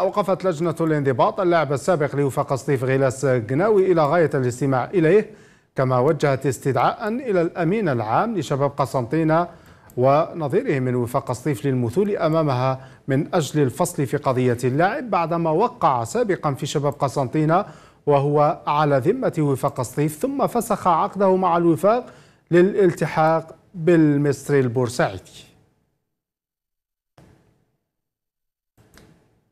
أوقفت لجنة الانضباط اللاعب السابق لوفاق سطيف غلاس قناوي إلى غاية الاستماع إليه كما وجهت استدعاء إلى الأمين العام لشباب قسنطينة ونظيره من وفاق سطيف للمثول أمامها من أجل الفصل في قضية اللاعب بعدما وقع سابقا في شباب قسنطينة وهو على ذمة وفاق سطيف ثم فسخ عقده مع الوفاق للالتحاق بالمصري البورسعيدي